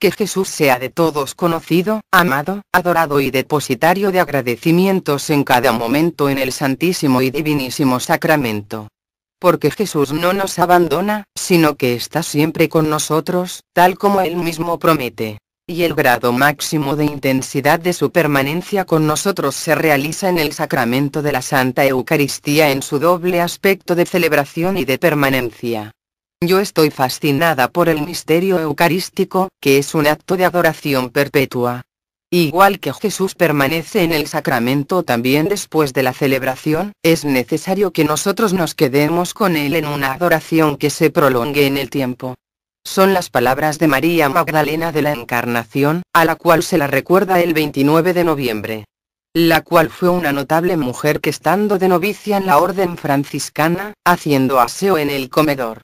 que Jesús sea de todos conocido, amado, adorado y depositario de agradecimientos en cada momento en el Santísimo y Divinísimo Sacramento. Porque Jesús no nos abandona, sino que está siempre con nosotros, tal como Él mismo promete. Y el grado máximo de intensidad de su permanencia con nosotros se realiza en el sacramento de la Santa Eucaristía en su doble aspecto de celebración y de permanencia. Yo estoy fascinada por el misterio eucarístico, que es un acto de adoración perpetua. Igual que Jesús permanece en el sacramento también después de la celebración, es necesario que nosotros nos quedemos con Él en una adoración que se prolongue en el tiempo. Son las palabras de María Magdalena de la Encarnación, a la cual se la recuerda el 29 de noviembre la cual fue una notable mujer que estando de novicia en la orden franciscana, haciendo aseo en el comedor,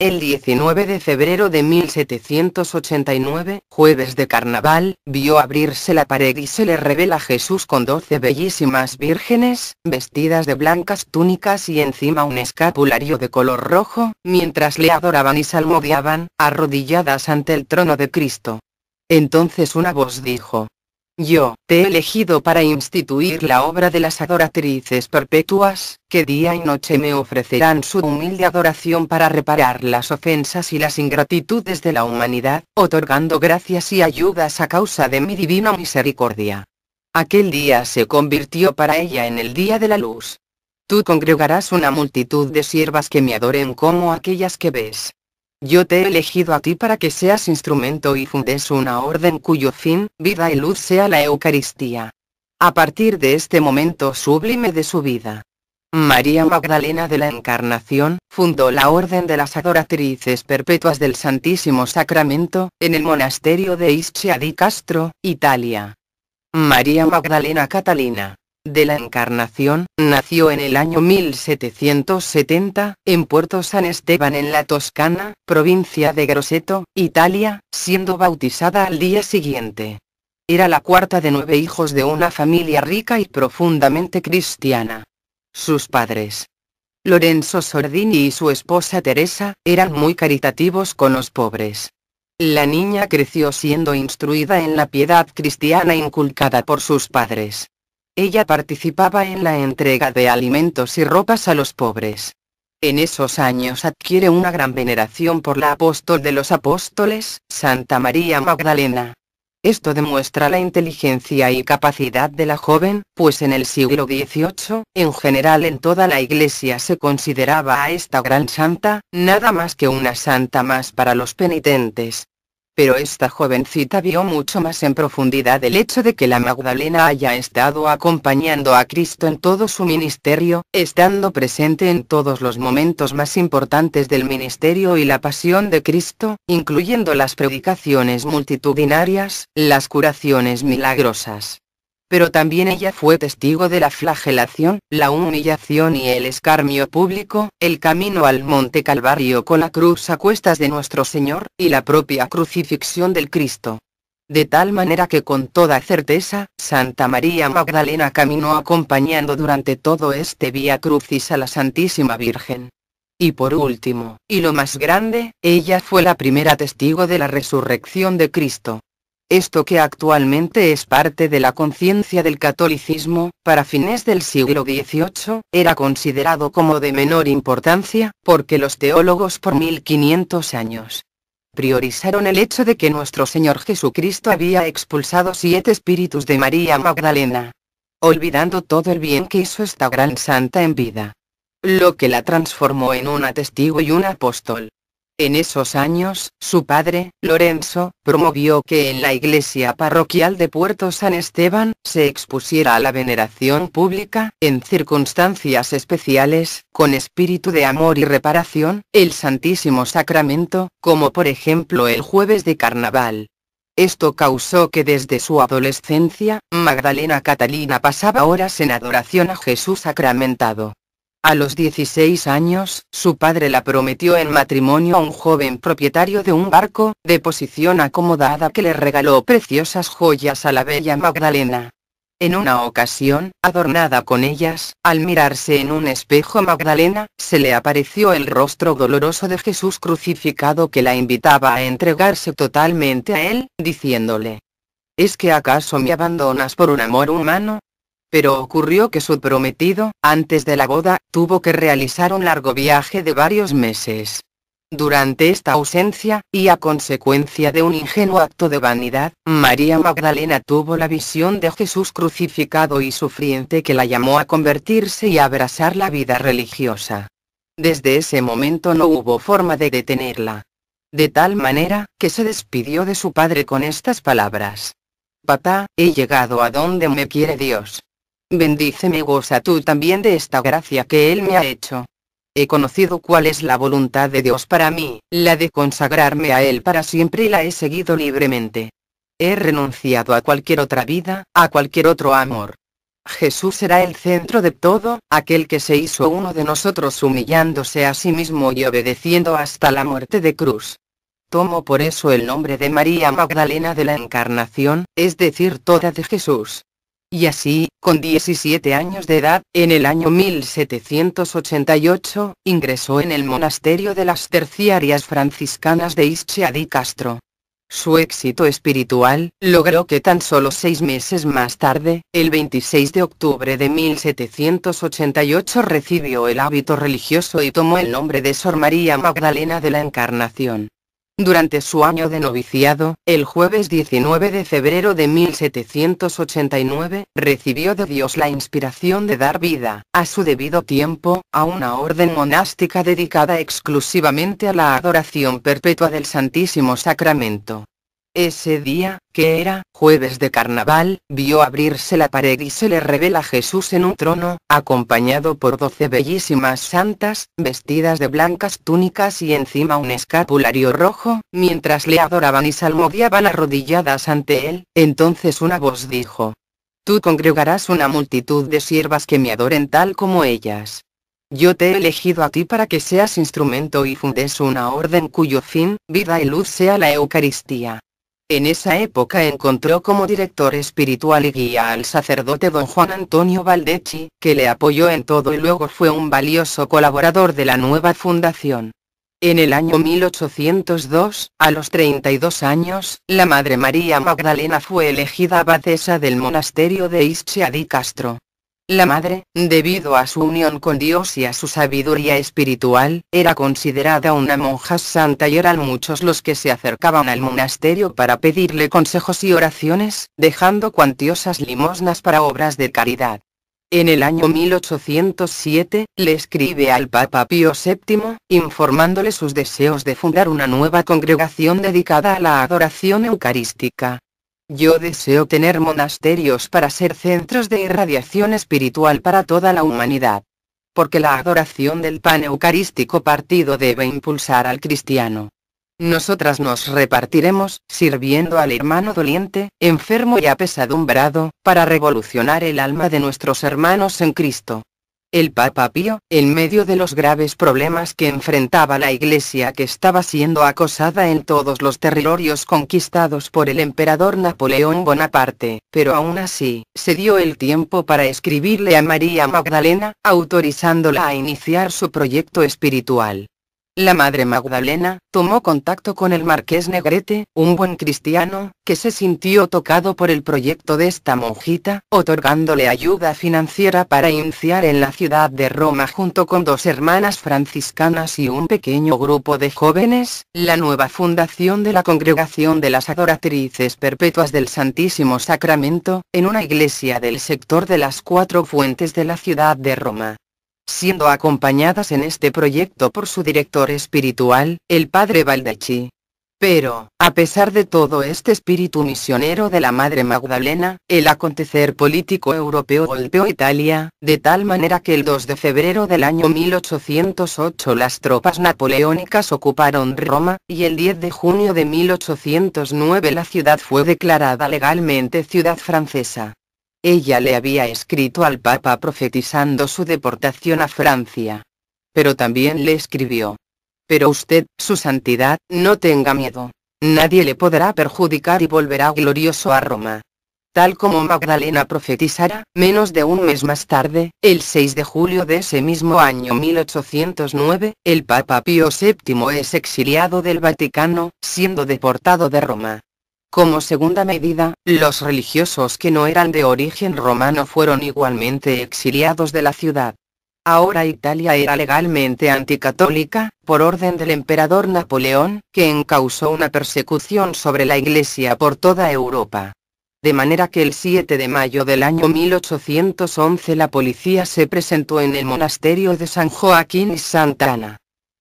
el 19 de febrero de 1789, jueves de carnaval, vio abrirse la pared y se le revela Jesús con doce bellísimas vírgenes, vestidas de blancas túnicas y encima un escapulario de color rojo, mientras le adoraban y salmodiaban, arrodilladas ante el trono de Cristo. Entonces una voz dijo, yo, te he elegido para instituir la obra de las adoratrices perpetuas, que día y noche me ofrecerán su humilde adoración para reparar las ofensas y las ingratitudes de la humanidad, otorgando gracias y ayudas a causa de mi divina misericordia. Aquel día se convirtió para ella en el día de la luz. Tú congregarás una multitud de siervas que me adoren como aquellas que ves. Yo te he elegido a ti para que seas instrumento y fundes una orden cuyo fin, vida y luz sea la Eucaristía. A partir de este momento sublime de su vida, María Magdalena de la Encarnación, fundó la Orden de las Adoratrices Perpetuas del Santísimo Sacramento, en el monasterio de Ischia di Castro, Italia. María Magdalena Catalina, de la Encarnación, nació en el año 1770, en Puerto San Esteban en la Toscana, provincia de Groseto, Italia, siendo bautizada al día siguiente. Era la cuarta de nueve hijos de una familia rica y profundamente cristiana. Sus padres, Lorenzo Sordini y su esposa Teresa, eran muy caritativos con los pobres. La niña creció siendo instruida en la piedad cristiana inculcada por sus padres. Ella participaba en la entrega de alimentos y ropas a los pobres. En esos años adquiere una gran veneración por la apóstol de los apóstoles, Santa María Magdalena. Esto demuestra la inteligencia y capacidad de la joven, pues en el siglo XVIII, en general en toda la iglesia se consideraba a esta gran santa, nada más que una santa más para los penitentes, pero esta jovencita vio mucho más en profundidad el hecho de que la Magdalena haya estado acompañando a Cristo en todo su ministerio, estando presente en todos los momentos más importantes del ministerio y la pasión de Cristo, incluyendo las predicaciones multitudinarias, las curaciones milagrosas, pero también ella fue testigo de la flagelación, la humillación y el escarmio público, el camino al monte Calvario con la cruz a cuestas de nuestro Señor, y la propia crucifixión del Cristo. De tal manera que con toda certeza, Santa María Magdalena caminó acompañando durante todo este vía crucis a la Santísima Virgen. Y por último, y lo más grande, ella fue la primera testigo de la resurrección de Cristo esto que actualmente es parte de la conciencia del catolicismo, para fines del siglo XVIII, era considerado como de menor importancia, porque los teólogos por 1500 años priorizaron el hecho de que nuestro Señor Jesucristo había expulsado siete espíritus de María Magdalena, olvidando todo el bien que hizo esta gran santa en vida. Lo que la transformó en una testigo y un apóstol. En esos años, su padre, Lorenzo, promovió que en la iglesia parroquial de Puerto San Esteban, se expusiera a la veneración pública, en circunstancias especiales, con espíritu de amor y reparación, el Santísimo Sacramento, como por ejemplo el jueves de carnaval. Esto causó que desde su adolescencia, Magdalena Catalina pasaba horas en adoración a Jesús sacramentado. A los 16 años, su padre la prometió en matrimonio a un joven propietario de un barco, de posición acomodada que le regaló preciosas joyas a la bella Magdalena. En una ocasión, adornada con ellas, al mirarse en un espejo Magdalena, se le apareció el rostro doloroso de Jesús crucificado que la invitaba a entregarse totalmente a él, diciéndole, ¿Es que acaso me abandonas por un amor humano? Pero ocurrió que su prometido, antes de la boda, tuvo que realizar un largo viaje de varios meses. Durante esta ausencia, y a consecuencia de un ingenuo acto de vanidad, María Magdalena tuvo la visión de Jesús crucificado y sufriente que la llamó a convertirse y a abrazar la vida religiosa. Desde ese momento no hubo forma de detenerla. De tal manera, que se despidió de su padre con estas palabras. Papá, he llegado a donde me quiere Dios. Bendíceme y goza tú también de esta gracia que Él me ha hecho. He conocido cuál es la voluntad de Dios para mí, la de consagrarme a Él para siempre y la he seguido libremente. He renunciado a cualquier otra vida, a cualquier otro amor. Jesús será el centro de todo, aquel que se hizo uno de nosotros humillándose a sí mismo y obedeciendo hasta la muerte de cruz. Tomo por eso el nombre de María Magdalena de la Encarnación, es decir, toda de Jesús. Y así, con 17 años de edad, en el año 1788, ingresó en el monasterio de las terciarias franciscanas de Ischia di Castro. Su éxito espiritual logró que tan solo seis meses más tarde, el 26 de octubre de 1788 recibió el hábito religioso y tomó el nombre de Sor María Magdalena de la Encarnación. Durante su año de noviciado, el jueves 19 de febrero de 1789, recibió de Dios la inspiración de dar vida, a su debido tiempo, a una orden monástica dedicada exclusivamente a la adoración perpetua del Santísimo Sacramento. Ese día, que era jueves de carnaval, vio abrirse la pared y se le revela Jesús en un trono, acompañado por doce bellísimas santas, vestidas de blancas túnicas y encima un escapulario rojo, mientras le adoraban y salmodiaban arrodilladas ante él, entonces una voz dijo, Tú congregarás una multitud de siervas que me adoren tal como ellas. Yo te he elegido a ti para que seas instrumento y fundes una orden cuyo fin, vida y luz sea la Eucaristía. En esa época encontró como director espiritual y guía al sacerdote don Juan Antonio Valdechi, que le apoyó en todo y luego fue un valioso colaborador de la nueva fundación. En el año 1802, a los 32 años, la Madre María Magdalena fue elegida abadesa del monasterio de di Castro. La madre, debido a su unión con Dios y a su sabiduría espiritual, era considerada una monja santa y eran muchos los que se acercaban al monasterio para pedirle consejos y oraciones, dejando cuantiosas limosnas para obras de caridad. En el año 1807, le escribe al Papa Pío VII, informándole sus deseos de fundar una nueva congregación dedicada a la adoración eucarística. Yo deseo tener monasterios para ser centros de irradiación espiritual para toda la humanidad. Porque la adoración del pan eucarístico partido debe impulsar al cristiano. Nosotras nos repartiremos, sirviendo al hermano doliente, enfermo y apesadumbrado, para revolucionar el alma de nuestros hermanos en Cristo el Papa Pío, en medio de los graves problemas que enfrentaba la Iglesia que estaba siendo acosada en todos los territorios conquistados por el emperador Napoleón Bonaparte, pero aún así, se dio el tiempo para escribirle a María Magdalena, autorizándola a iniciar su proyecto espiritual. La madre Magdalena, tomó contacto con el marqués Negrete, un buen cristiano, que se sintió tocado por el proyecto de esta monjita, otorgándole ayuda financiera para iniciar en la ciudad de Roma junto con dos hermanas franciscanas y un pequeño grupo de jóvenes, la nueva fundación de la Congregación de las Adoratrices Perpetuas del Santísimo Sacramento, en una iglesia del sector de las Cuatro Fuentes de la ciudad de Roma siendo acompañadas en este proyecto por su director espiritual, el padre Valdeci. Pero, a pesar de todo este espíritu misionero de la Madre Magdalena, el acontecer político europeo golpeó Italia, de tal manera que el 2 de febrero del año 1808 las tropas napoleónicas ocuparon Roma, y el 10 de junio de 1809 la ciudad fue declarada legalmente ciudad francesa. Ella le había escrito al Papa profetizando su deportación a Francia. Pero también le escribió. Pero usted, su santidad, no tenga miedo. Nadie le podrá perjudicar y volverá glorioso a Roma. Tal como Magdalena profetizará". menos de un mes más tarde, el 6 de julio de ese mismo año 1809, el Papa Pío VII es exiliado del Vaticano, siendo deportado de Roma. Como segunda medida, los religiosos que no eran de origen romano fueron igualmente exiliados de la ciudad. Ahora Italia era legalmente anticatólica, por orden del emperador Napoleón, que encausó una persecución sobre la Iglesia por toda Europa. De manera que el 7 de mayo del año 1811 la policía se presentó en el monasterio de San Joaquín y Santa Ana.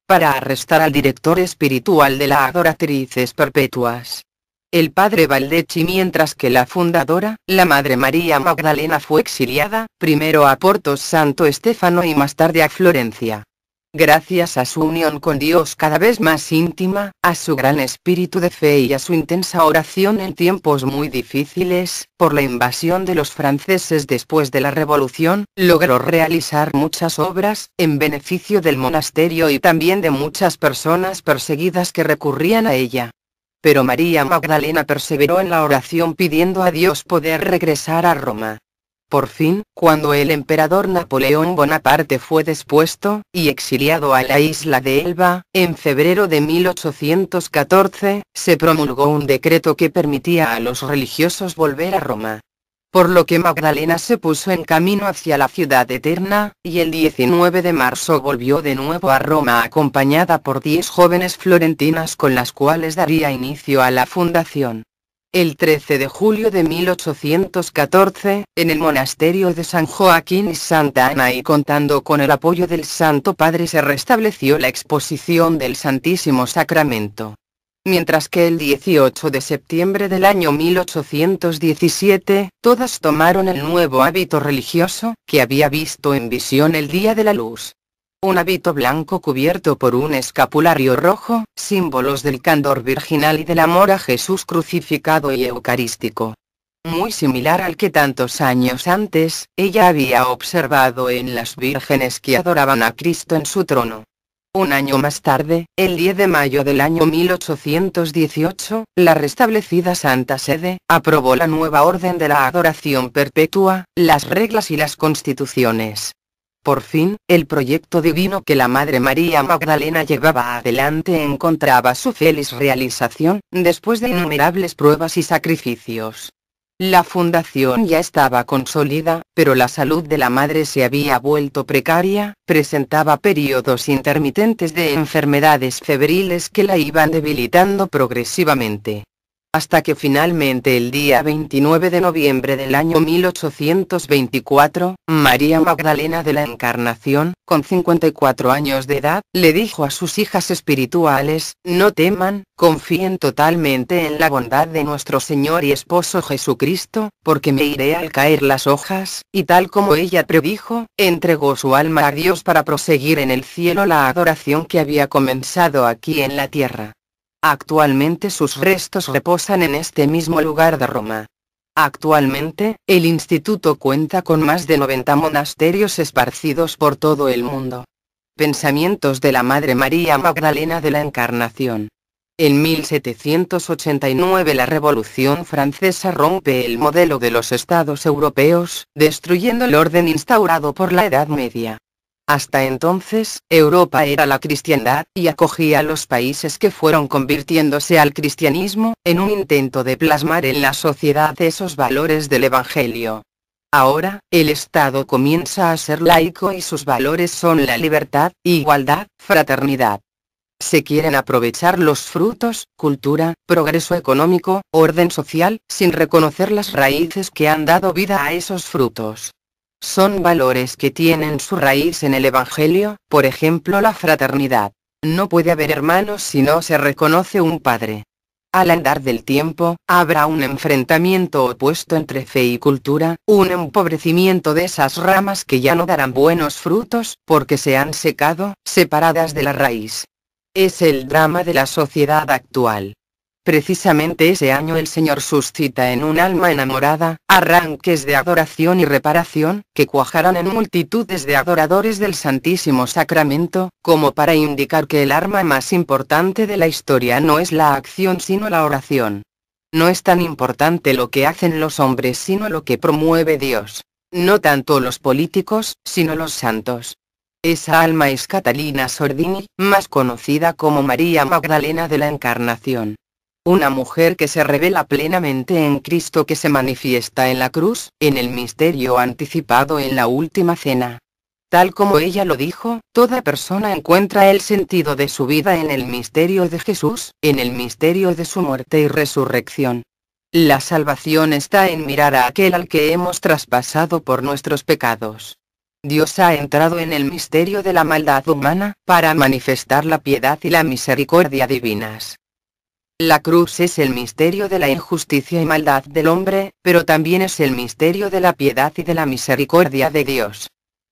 Para arrestar al director espiritual de la Adoratrices Perpetuas el padre Valdechi mientras que la fundadora, la Madre María Magdalena fue exiliada, primero a Portos Santo Estefano y más tarde a Florencia. Gracias a su unión con Dios cada vez más íntima, a su gran espíritu de fe y a su intensa oración en tiempos muy difíciles, por la invasión de los franceses después de la Revolución, logró realizar muchas obras, en beneficio del monasterio y también de muchas personas perseguidas que recurrían a ella. Pero María Magdalena perseveró en la oración pidiendo a Dios poder regresar a Roma. Por fin, cuando el emperador Napoleón Bonaparte fue despuesto y exiliado a la isla de Elba, en febrero de 1814, se promulgó un decreto que permitía a los religiosos volver a Roma por lo que Magdalena se puso en camino hacia la ciudad eterna, y el 19 de marzo volvió de nuevo a Roma acompañada por 10 jóvenes florentinas con las cuales daría inicio a la fundación. El 13 de julio de 1814, en el monasterio de San Joaquín y Santa Ana y contando con el apoyo del Santo Padre se restableció la exposición del Santísimo Sacramento mientras que el 18 de septiembre del año 1817, todas tomaron el nuevo hábito religioso, que había visto en visión el día de la luz. Un hábito blanco cubierto por un escapulario rojo, símbolos del candor virginal y del amor a Jesús crucificado y eucarístico. Muy similar al que tantos años antes, ella había observado en las vírgenes que adoraban a Cristo en su trono. Un año más tarde, el 10 de mayo del año 1818, la restablecida Santa Sede, aprobó la nueva orden de la adoración perpetua, las reglas y las constituciones. Por fin, el proyecto divino que la Madre María Magdalena llevaba adelante encontraba su feliz realización, después de innumerables pruebas y sacrificios. La fundación ya estaba consolida, pero la salud de la madre se había vuelto precaria, presentaba periodos intermitentes de enfermedades febriles que la iban debilitando progresivamente hasta que finalmente el día 29 de noviembre del año 1824, María Magdalena de la Encarnación, con 54 años de edad, le dijo a sus hijas espirituales, no teman, confíen totalmente en la bondad de nuestro Señor y Esposo Jesucristo, porque me iré al caer las hojas, y tal como ella predijo, entregó su alma a Dios para proseguir en el cielo la adoración que había comenzado aquí en la tierra. Actualmente sus restos reposan en este mismo lugar de Roma. Actualmente, el instituto cuenta con más de 90 monasterios esparcidos por todo el mundo. Pensamientos de la Madre María Magdalena de la Encarnación. En 1789 la Revolución Francesa rompe el modelo de los estados europeos, destruyendo el orden instaurado por la Edad Media. Hasta entonces, Europa era la cristiandad, y acogía a los países que fueron convirtiéndose al cristianismo, en un intento de plasmar en la sociedad esos valores del Evangelio. Ahora, el Estado comienza a ser laico y sus valores son la libertad, igualdad, fraternidad. Se quieren aprovechar los frutos, cultura, progreso económico, orden social, sin reconocer las raíces que han dado vida a esos frutos. Son valores que tienen su raíz en el Evangelio, por ejemplo la fraternidad. No puede haber hermanos si no se reconoce un padre. Al andar del tiempo, habrá un enfrentamiento opuesto entre fe y cultura, un empobrecimiento de esas ramas que ya no darán buenos frutos, porque se han secado, separadas de la raíz. Es el drama de la sociedad actual. Precisamente ese año el Señor suscita en un alma enamorada, arranques de adoración y reparación, que cuajarán en multitudes de adoradores del Santísimo Sacramento, como para indicar que el arma más importante de la historia no es la acción sino la oración. No es tan importante lo que hacen los hombres sino lo que promueve Dios. No tanto los políticos, sino los santos. Esa alma es Catalina Sordini, más conocida como María Magdalena de la Encarnación una mujer que se revela plenamente en Cristo que se manifiesta en la cruz, en el misterio anticipado en la última cena. Tal como ella lo dijo, toda persona encuentra el sentido de su vida en el misterio de Jesús, en el misterio de su muerte y resurrección. La salvación está en mirar a aquel al que hemos traspasado por nuestros pecados. Dios ha entrado en el misterio de la maldad humana, para manifestar la piedad y la misericordia divinas. La cruz es el misterio de la injusticia y maldad del hombre, pero también es el misterio de la piedad y de la misericordia de Dios.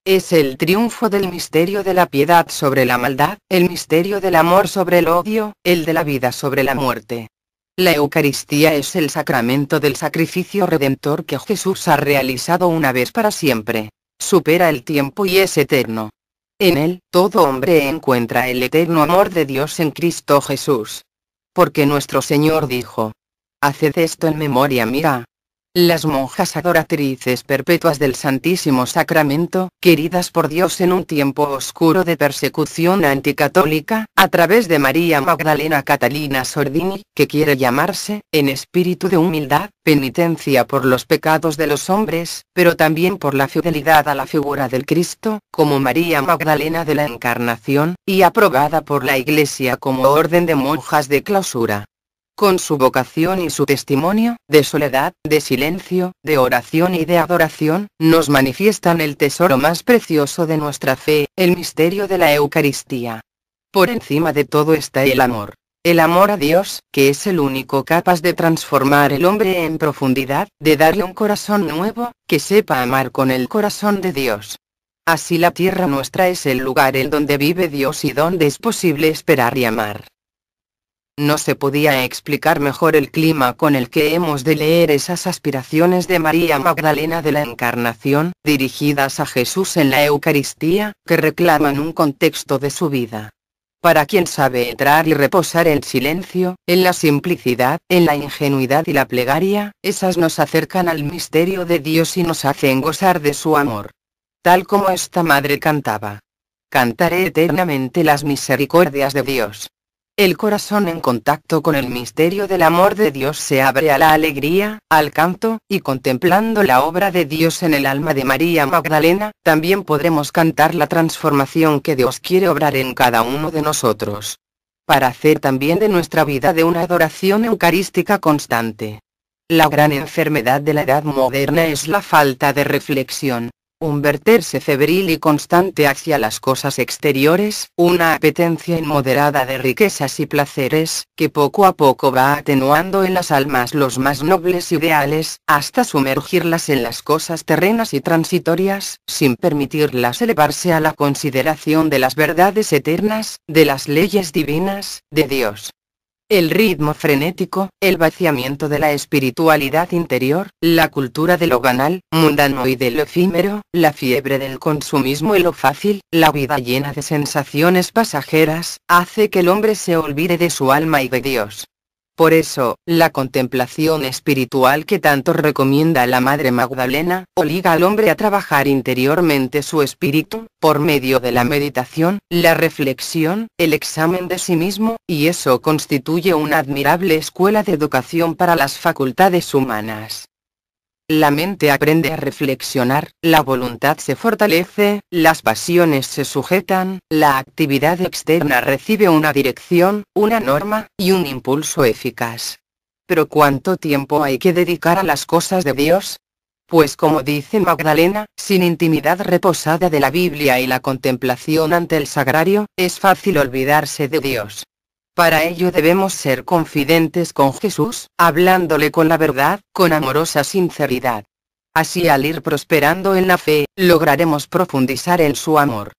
Es el triunfo del misterio de la piedad sobre la maldad, el misterio del amor sobre el odio, el de la vida sobre la muerte. La Eucaristía es el sacramento del sacrificio redentor que Jesús ha realizado una vez para siempre. Supera el tiempo y es eterno. En él, todo hombre encuentra el eterno amor de Dios en Cristo Jesús. Porque nuestro Señor dijo. Haced esto en memoria mira las monjas adoratrices perpetuas del Santísimo Sacramento, queridas por Dios en un tiempo oscuro de persecución anticatólica, a través de María Magdalena Catalina Sordini, que quiere llamarse, en espíritu de humildad, penitencia por los pecados de los hombres, pero también por la fidelidad a la figura del Cristo, como María Magdalena de la Encarnación, y aprobada por la Iglesia como orden de monjas de clausura con su vocación y su testimonio, de soledad, de silencio, de oración y de adoración, nos manifiestan el tesoro más precioso de nuestra fe, el misterio de la Eucaristía. Por encima de todo está el amor. El amor a Dios, que es el único capaz de transformar el hombre en profundidad, de darle un corazón nuevo, que sepa amar con el corazón de Dios. Así la tierra nuestra es el lugar en donde vive Dios y donde es posible esperar y amar. No se podía explicar mejor el clima con el que hemos de leer esas aspiraciones de María Magdalena de la Encarnación, dirigidas a Jesús en la Eucaristía, que reclaman un contexto de su vida. Para quien sabe entrar y reposar en silencio, en la simplicidad, en la ingenuidad y la plegaria, esas nos acercan al misterio de Dios y nos hacen gozar de su amor. Tal como esta madre cantaba. Cantaré eternamente las misericordias de Dios. El corazón en contacto con el misterio del amor de Dios se abre a la alegría, al canto, y contemplando la obra de Dios en el alma de María Magdalena, también podremos cantar la transformación que Dios quiere obrar en cada uno de nosotros. Para hacer también de nuestra vida de una adoración eucarística constante. La gran enfermedad de la edad moderna es la falta de reflexión un verterse febril y constante hacia las cosas exteriores, una apetencia inmoderada de riquezas y placeres, que poco a poco va atenuando en las almas los más nobles ideales, hasta sumergirlas en las cosas terrenas y transitorias, sin permitirlas elevarse a la consideración de las verdades eternas, de las leyes divinas, de Dios el ritmo frenético, el vaciamiento de la espiritualidad interior, la cultura de lo banal, mundano y de lo efímero, la fiebre del consumismo y lo fácil, la vida llena de sensaciones pasajeras, hace que el hombre se olvide de su alma y de Dios. Por eso, la contemplación espiritual que tanto recomienda la Madre Magdalena, obliga al hombre a trabajar interiormente su espíritu, por medio de la meditación, la reflexión, el examen de sí mismo, y eso constituye una admirable escuela de educación para las facultades humanas la mente aprende a reflexionar, la voluntad se fortalece, las pasiones se sujetan, la actividad externa recibe una dirección, una norma, y un impulso eficaz. Pero ¿cuánto tiempo hay que dedicar a las cosas de Dios? Pues como dice Magdalena, sin intimidad reposada de la Biblia y la contemplación ante el sagrario, es fácil olvidarse de Dios. Para ello debemos ser confidentes con Jesús, hablándole con la verdad, con amorosa sinceridad. Así al ir prosperando en la fe, lograremos profundizar en su amor.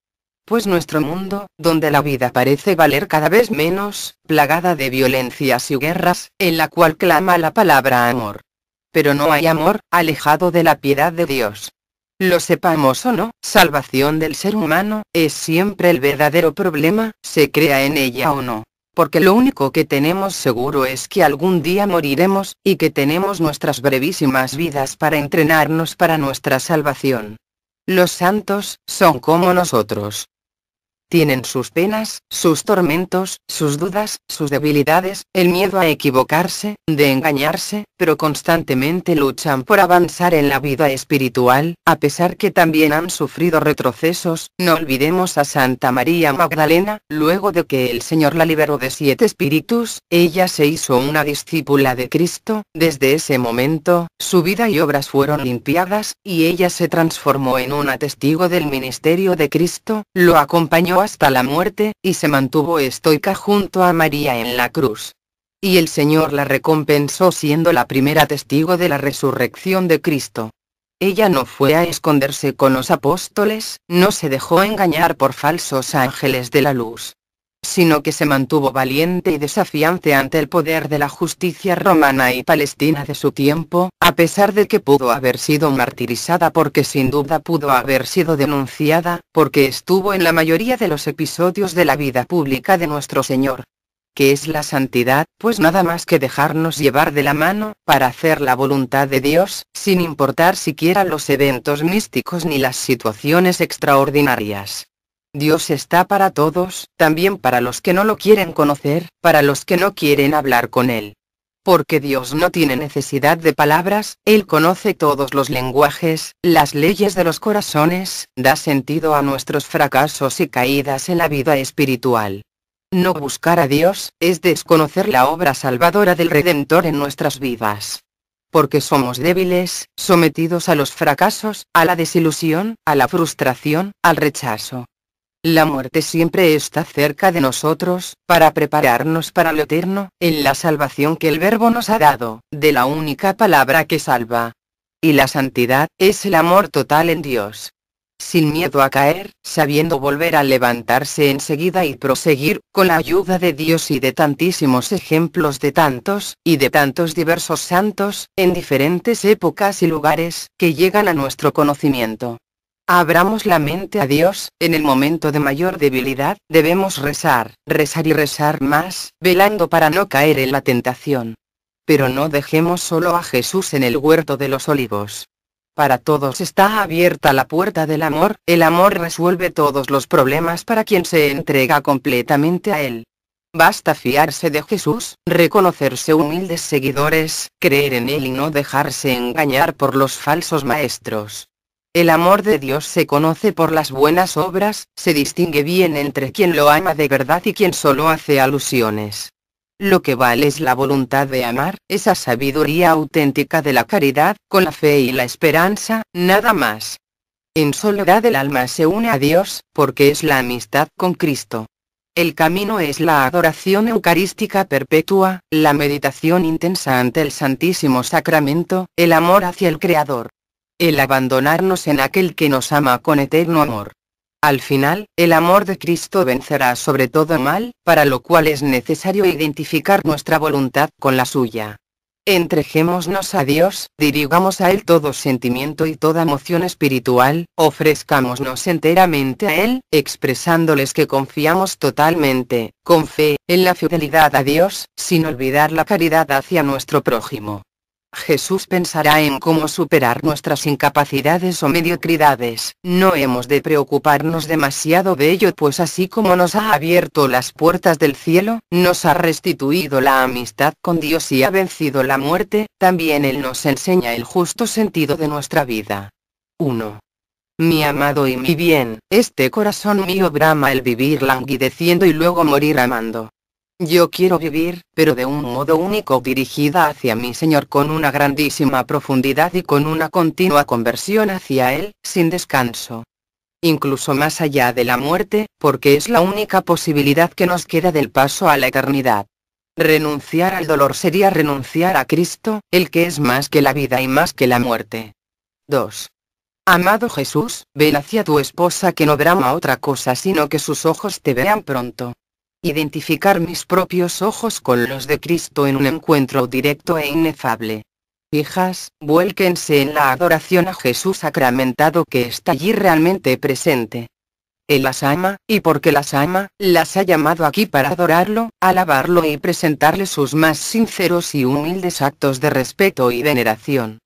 Pues nuestro mundo, donde la vida parece valer cada vez menos, plagada de violencias y guerras, en la cual clama la palabra amor. Pero no hay amor, alejado de la piedad de Dios. Lo sepamos o no, salvación del ser humano, es siempre el verdadero problema, se crea en ella o no porque lo único que tenemos seguro es que algún día moriremos, y que tenemos nuestras brevísimas vidas para entrenarnos para nuestra salvación. Los santos, son como nosotros. Tienen sus penas, sus tormentos, sus dudas, sus debilidades, el miedo a equivocarse, de engañarse, pero constantemente luchan por avanzar en la vida espiritual, a pesar que también han sufrido retrocesos. No olvidemos a Santa María Magdalena, luego de que el Señor la liberó de siete espíritus, ella se hizo una discípula de Cristo, desde ese momento, su vida y obras fueron limpiadas, y ella se transformó en una testigo del ministerio de Cristo, lo acompañó hasta la muerte, y se mantuvo estoica junto a María en la cruz. Y el Señor la recompensó siendo la primera testigo de la resurrección de Cristo. Ella no fue a esconderse con los apóstoles, no se dejó engañar por falsos ángeles de la luz sino que se mantuvo valiente y desafiante ante el poder de la justicia romana y palestina de su tiempo, a pesar de que pudo haber sido martirizada porque sin duda pudo haber sido denunciada, porque estuvo en la mayoría de los episodios de la vida pública de nuestro Señor ¿Qué es la santidad, pues nada más que dejarnos llevar de la mano, para hacer la voluntad de Dios, sin importar siquiera los eventos místicos ni las situaciones extraordinarias. Dios está para todos, también para los que no lo quieren conocer, para los que no quieren hablar con Él. Porque Dios no tiene necesidad de palabras, Él conoce todos los lenguajes, las leyes de los corazones, da sentido a nuestros fracasos y caídas en la vida espiritual. No buscar a Dios, es desconocer la obra salvadora del Redentor en nuestras vidas porque somos débiles, sometidos a los fracasos, a la desilusión, a la frustración, al rechazo. La muerte siempre está cerca de nosotros, para prepararnos para lo eterno, en la salvación que el Verbo nos ha dado, de la única palabra que salva. Y la santidad es el amor total en Dios. Sin miedo a caer, sabiendo volver a levantarse enseguida y proseguir, con la ayuda de Dios y de tantísimos ejemplos de tantos, y de tantos diversos santos, en diferentes épocas y lugares, que llegan a nuestro conocimiento. Abramos la mente a Dios, en el momento de mayor debilidad, debemos rezar, rezar y rezar más, velando para no caer en la tentación. Pero no dejemos solo a Jesús en el huerto de los olivos. Para todos está abierta la puerta del amor, el amor resuelve todos los problemas para quien se entrega completamente a él. Basta fiarse de Jesús, reconocerse humildes seguidores, creer en él y no dejarse engañar por los falsos maestros. El amor de Dios se conoce por las buenas obras, se distingue bien entre quien lo ama de verdad y quien solo hace alusiones. Lo que vale es la voluntad de amar, esa sabiduría auténtica de la caridad, con la fe y la esperanza, nada más. En soledad el alma se une a Dios, porque es la amistad con Cristo. El camino es la adoración eucarística perpetua, la meditación intensa ante el Santísimo Sacramento, el amor hacia el Creador el abandonarnos en aquel que nos ama con eterno amor. Al final, el amor de Cristo vencerá sobre todo mal, para lo cual es necesario identificar nuestra voluntad con la suya. Entregémonos a Dios, dirigamos a Él todo sentimiento y toda emoción espiritual, ofrezcámonos enteramente a Él, expresándoles que confiamos totalmente, con fe, en la fidelidad a Dios, sin olvidar la caridad hacia nuestro prójimo. Jesús pensará en cómo superar nuestras incapacidades o mediocridades. No hemos de preocuparnos demasiado de ello, pues así como nos ha abierto las puertas del cielo, nos ha restituido la amistad con Dios y ha vencido la muerte, también Él nos enseña el justo sentido de nuestra vida. 1. Mi amado y mi bien, este corazón mío brama el vivir languideciendo y luego morir amando. Yo quiero vivir, pero de un modo único dirigida hacia mi Señor con una grandísima profundidad y con una continua conversión hacia Él, sin descanso. Incluso más allá de la muerte, porque es la única posibilidad que nos queda del paso a la eternidad. Renunciar al dolor sería renunciar a Cristo, el que es más que la vida y más que la muerte. 2. Amado Jesús, ven hacia tu esposa que no brama otra cosa sino que sus ojos te vean pronto identificar mis propios ojos con los de Cristo en un encuentro directo e inefable. Hijas, vuélquense en la adoración a Jesús sacramentado que está allí realmente presente. Él las ama, y porque las ama, las ha llamado aquí para adorarlo, alabarlo y presentarle sus más sinceros y humildes actos de respeto y veneración.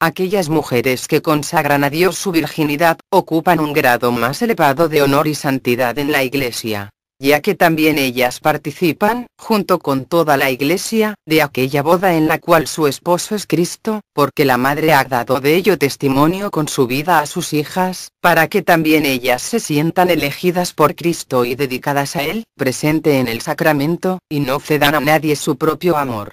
Aquellas mujeres que consagran a Dios su virginidad, ocupan un grado más elevado de honor y santidad en la Iglesia ya que también ellas participan, junto con toda la iglesia, de aquella boda en la cual su esposo es Cristo, porque la madre ha dado de ello testimonio con su vida a sus hijas, para que también ellas se sientan elegidas por Cristo y dedicadas a Él, presente en el sacramento, y no cedan a nadie su propio amor.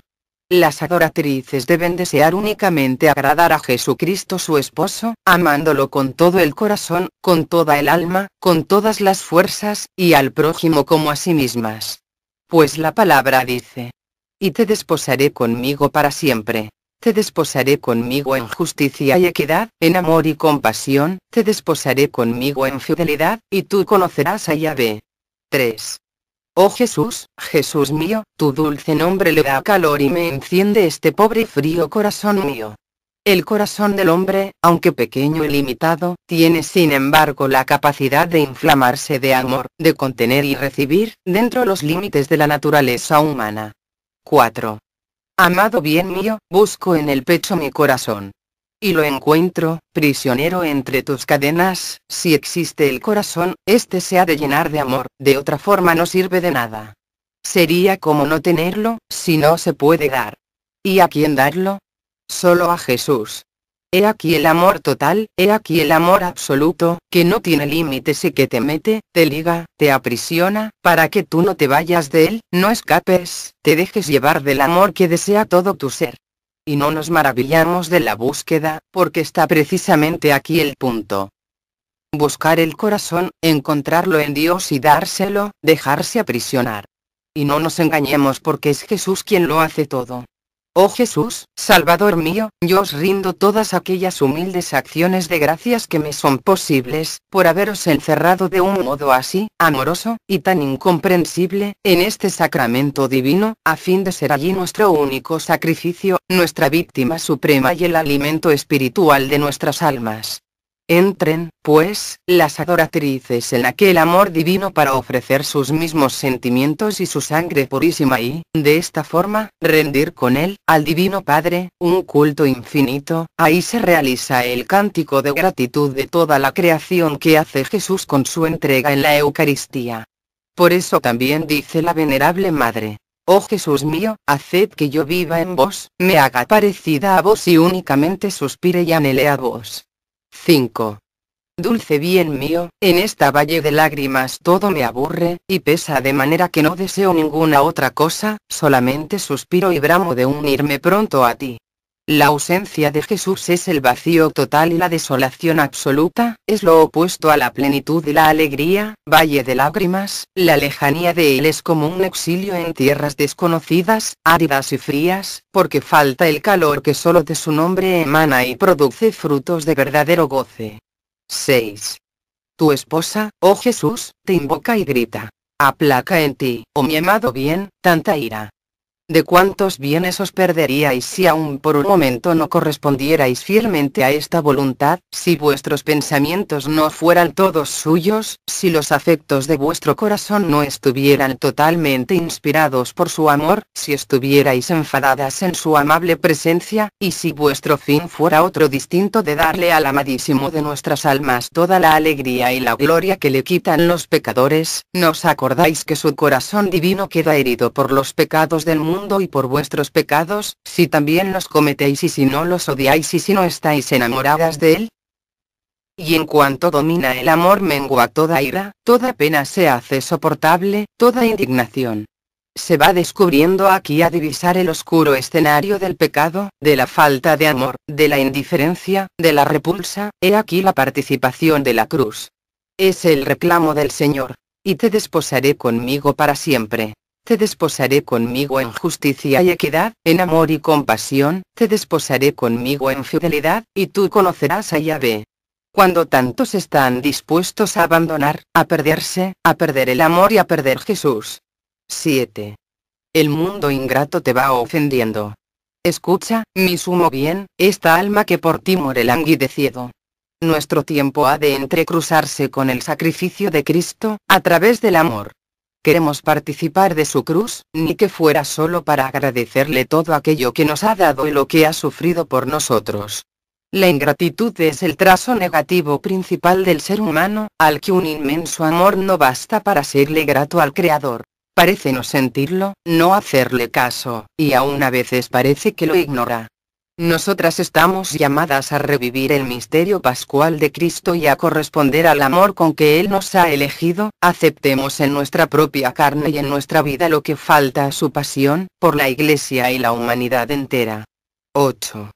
Las adoratrices deben desear únicamente agradar a Jesucristo su esposo, amándolo con todo el corazón, con toda el alma, con todas las fuerzas, y al prójimo como a sí mismas. Pues la palabra dice, y te desposaré conmigo para siempre. Te desposaré conmigo en justicia y equidad, en amor y compasión, te desposaré conmigo en fidelidad, y tú conocerás a Yahvé. 3. Oh Jesús, Jesús mío, tu dulce nombre le da calor y me enciende este pobre y frío corazón mío. El corazón del hombre, aunque pequeño y limitado, tiene sin embargo la capacidad de inflamarse de amor, de contener y recibir, dentro los límites de la naturaleza humana. 4. Amado bien mío, busco en el pecho mi corazón, y lo encuentro, prisionero entre tus cadenas, si existe el corazón, este se ha de llenar de amor, de otra forma no sirve de nada. Sería como no tenerlo, si no se puede dar. ¿Y a quién darlo? Solo a Jesús. He aquí el amor total, he aquí el amor absoluto, que no tiene límites y que te mete, te liga, te aprisiona, para que tú no te vayas de él, no escapes, te dejes llevar del amor que desea todo tu ser y no nos maravillamos de la búsqueda, porque está precisamente aquí el punto. Buscar el corazón, encontrarlo en Dios y dárselo, dejarse aprisionar. Y no nos engañemos porque es Jesús quien lo hace todo. Oh Jesús, Salvador mío, yo os rindo todas aquellas humildes acciones de gracias que me son posibles, por haberos encerrado de un modo así, amoroso, y tan incomprensible, en este sacramento divino, a fin de ser allí nuestro único sacrificio, nuestra víctima suprema y el alimento espiritual de nuestras almas. Entren, pues, las adoratrices en aquel amor divino para ofrecer sus mismos sentimientos y su sangre purísima y, de esta forma, rendir con él, al Divino Padre, un culto infinito, ahí se realiza el cántico de gratitud de toda la creación que hace Jesús con su entrega en la Eucaristía. Por eso también dice la venerable Madre, Oh Jesús mío, haced que yo viva en vos, me haga parecida a vos y únicamente suspire y anhele a vos. 5. Dulce bien mío, en esta valle de lágrimas todo me aburre, y pesa de manera que no deseo ninguna otra cosa, solamente suspiro y bramo de unirme pronto a ti. La ausencia de Jesús es el vacío total y la desolación absoluta, es lo opuesto a la plenitud y la alegría, valle de lágrimas, la lejanía de Él es como un exilio en tierras desconocidas, áridas y frías, porque falta el calor que solo de su nombre emana y produce frutos de verdadero goce. 6. Tu esposa, oh Jesús, te invoca y grita. Aplaca en ti, oh mi amado bien, tanta ira, de cuántos bienes os perderíais si aún por un momento no correspondierais fielmente a esta voluntad, si vuestros pensamientos no fueran todos suyos, si los afectos de vuestro corazón no estuvieran totalmente inspirados por su amor, si estuvierais enfadadas en su amable presencia, y si vuestro fin fuera otro distinto de darle al amadísimo de nuestras almas toda la alegría y la gloria que le quitan los pecadores, nos acordáis que su corazón divino queda herido por los pecados del mundo y por vuestros pecados, si también los cometéis y si no los odiáis y si no estáis enamoradas de él? Y en cuanto domina el amor mengua toda ira, toda pena se hace soportable, toda indignación. Se va descubriendo aquí a divisar el oscuro escenario del pecado, de la falta de amor, de la indiferencia, de la repulsa, he aquí la participación de la cruz. Es el reclamo del Señor. Y te desposaré conmigo para siempre te desposaré conmigo en justicia y equidad, en amor y compasión, te desposaré conmigo en fidelidad, y tú conocerás a Yahvé. Cuando tantos están dispuestos a abandonar, a perderse, a perder el amor y a perder Jesús. 7. El mundo ingrato te va ofendiendo. Escucha, mi sumo bien, esta alma que por ti muere languidecido. Nuestro tiempo ha de entrecruzarse con el sacrificio de Cristo, a través del amor queremos participar de su cruz, ni que fuera solo para agradecerle todo aquello que nos ha dado y lo que ha sufrido por nosotros. La ingratitud es el trazo negativo principal del ser humano, al que un inmenso amor no basta para serle grato al Creador. Parece no sentirlo, no hacerle caso, y aún a veces parece que lo ignora. Nosotras estamos llamadas a revivir el misterio pascual de Cristo y a corresponder al amor con que Él nos ha elegido, aceptemos en nuestra propia carne y en nuestra vida lo que falta a su pasión, por la Iglesia y la humanidad entera. 8.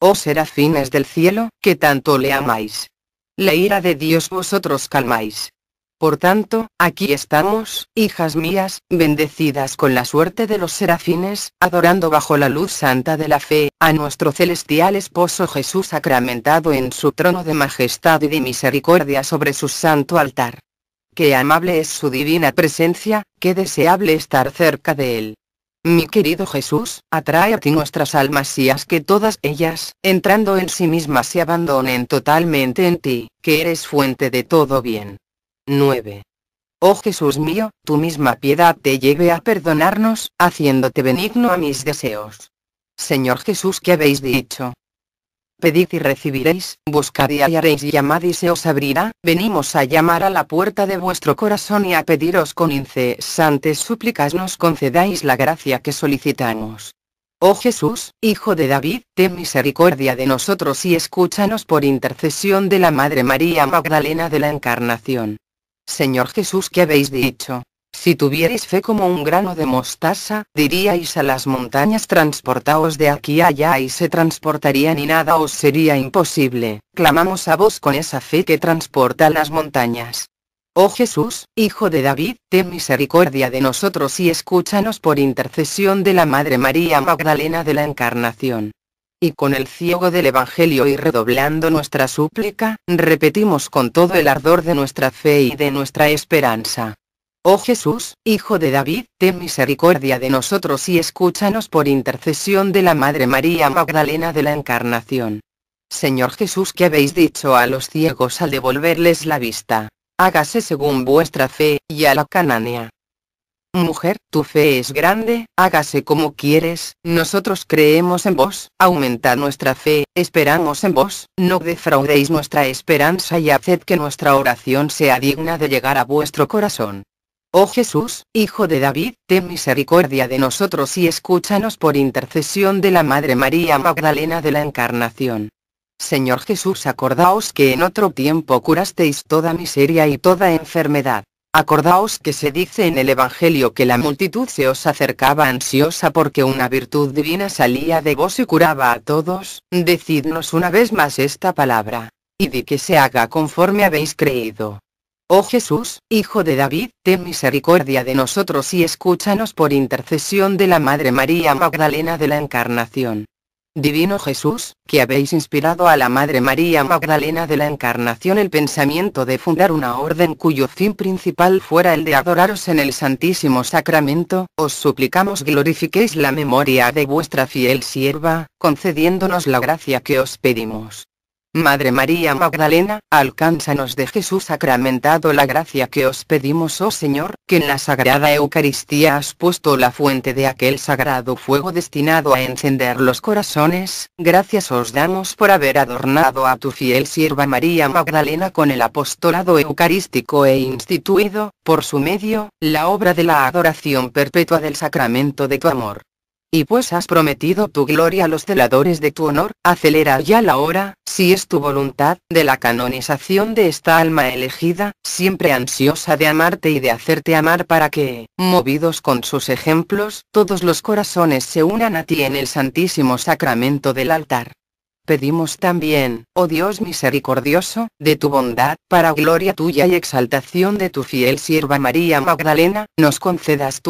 Oh serafines del cielo, que tanto le amáis. La ira de Dios vosotros calmáis. Por tanto, aquí estamos, hijas mías, bendecidas con la suerte de los serafines, adorando bajo la luz santa de la fe, a nuestro celestial esposo Jesús sacramentado en su trono de majestad y de misericordia sobre su santo altar. Qué amable es su divina presencia, qué deseable estar cerca de él. Mi querido Jesús, atrae a ti nuestras almas y haz que todas ellas, entrando en sí mismas, se abandonen totalmente en ti, que eres fuente de todo bien. 9. Oh Jesús mío, tu misma piedad te lleve a perdonarnos, haciéndote benigno a mis deseos. Señor Jesús, que habéis dicho? Pedid y recibiréis, buscad y hallaréis y llamad y se os abrirá, venimos a llamar a la puerta de vuestro corazón y a pediros con incesantes súplicas nos concedáis la gracia que solicitamos. Oh Jesús, Hijo de David, ten misericordia de nosotros y escúchanos por intercesión de la Madre María Magdalena de la Encarnación. Señor Jesús, ¿qué habéis dicho? Si tuvierais fe como un grano de mostaza, diríais a las montañas transportaos de aquí allá y se transportaría y nada os sería imposible, clamamos a vos con esa fe que transporta las montañas. Oh Jesús, Hijo de David, ten misericordia de nosotros y escúchanos por intercesión de la Madre María Magdalena de la Encarnación y con el ciego del Evangelio y redoblando nuestra súplica, repetimos con todo el ardor de nuestra fe y de nuestra esperanza. Oh Jesús, Hijo de David, ten misericordia de nosotros y escúchanos por intercesión de la Madre María Magdalena de la Encarnación. Señor Jesús, que habéis dicho a los ciegos al devolverles la vista, hágase según vuestra fe, y a la cananea. Mujer, tu fe es grande, hágase como quieres, nosotros creemos en vos, aumenta nuestra fe, esperamos en vos, no defraudéis nuestra esperanza y haced que nuestra oración sea digna de llegar a vuestro corazón. Oh Jesús, Hijo de David, ten misericordia de nosotros y escúchanos por intercesión de la Madre María Magdalena de la Encarnación. Señor Jesús, acordaos que en otro tiempo curasteis toda miseria y toda enfermedad. Acordaos que se dice en el Evangelio que la multitud se os acercaba ansiosa porque una virtud divina salía de vos y curaba a todos, decidnos una vez más esta palabra, y di que se haga conforme habéis creído. Oh Jesús, Hijo de David, ten misericordia de nosotros y escúchanos por intercesión de la Madre María Magdalena de la Encarnación. Divino Jesús, que habéis inspirado a la Madre María Magdalena de la Encarnación el pensamiento de fundar una orden cuyo fin principal fuera el de adoraros en el Santísimo Sacramento, os suplicamos glorifiquéis la memoria de vuestra fiel sierva, concediéndonos la gracia que os pedimos. Madre María Magdalena, alcánzanos de Jesús sacramentado la gracia que os pedimos, oh Señor, que en la Sagrada Eucaristía has puesto la fuente de aquel sagrado fuego destinado a encender los corazones, gracias os damos por haber adornado a tu fiel sierva María Magdalena con el apostolado eucarístico e instituido, por su medio, la obra de la adoración perpetua del sacramento de tu amor. Y pues has prometido tu gloria a los celadores de tu honor, acelera ya la hora, si es tu voluntad, de la canonización de esta alma elegida, siempre ansiosa de amarte y de hacerte amar para que, movidos con sus ejemplos, todos los corazones se unan a ti en el santísimo sacramento del altar. Pedimos también, oh Dios misericordioso, de tu bondad, para gloria tuya y exaltación de tu fiel sierva María Magdalena, nos concedas tu